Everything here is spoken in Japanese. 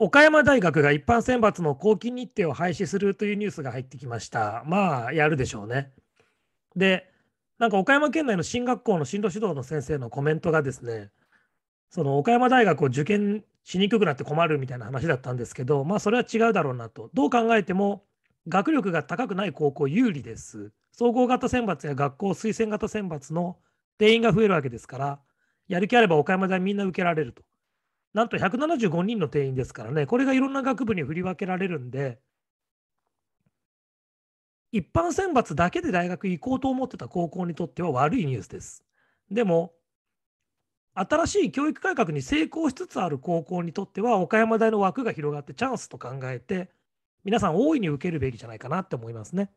岡山大学が一般選抜の後期日程を廃止するというニュースが入ってきました。まあ、やるでしょうね。で、なんか岡山県内の進学校の進路指導の先生のコメントがですね、その岡山大学を受験しにくくなって困るみたいな話だったんですけど、まあ、それは違うだろうなと。どう考えても、学力が高くない高校有利です。総合型選抜や学校推薦型選抜の定員が増えるわけですから、やる気あれば岡山大みんな受けられると。なんと175人の定員ですからね、これがいろんな学部に振り分けられるんで、一般選抜だけで大学行こうと思ってた高校にとっては悪いニュースです。でも、新しい教育改革に成功しつつある高校にとっては、岡山大の枠が広がってチャンスと考えて、皆さん大いに受けるべきじゃないかなって思いますね。